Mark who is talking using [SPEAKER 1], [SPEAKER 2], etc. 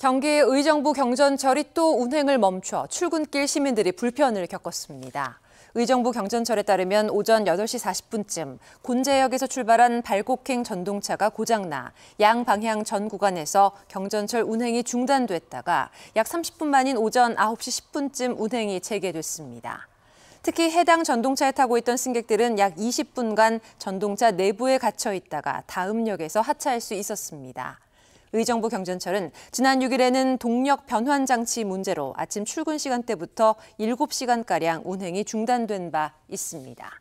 [SPEAKER 1] 경기의정부 경전철이 또 운행을 멈춰 출근길 시민들이 불편을 겪었습니다. 의정부 경전철에 따르면 오전 8시 40분쯤 곤제역에서 출발한 발곡행 전동차가 고장나 양방향 전 구간에서 경전철 운행이 중단됐다가 약 30분 만인 오전 9시 10분쯤 운행이 재개됐습니다. 특히 해당 전동차에 타고 있던 승객들은 약 20분간 전동차 내부에 갇혀 있다가 다음 역에서 하차할 수 있었습니다. 의정부 경전철은 지난 6일에는 동력 변환 장치 문제로 아침 출근 시간대부터 7시간가량 운행이 중단된 바 있습니다.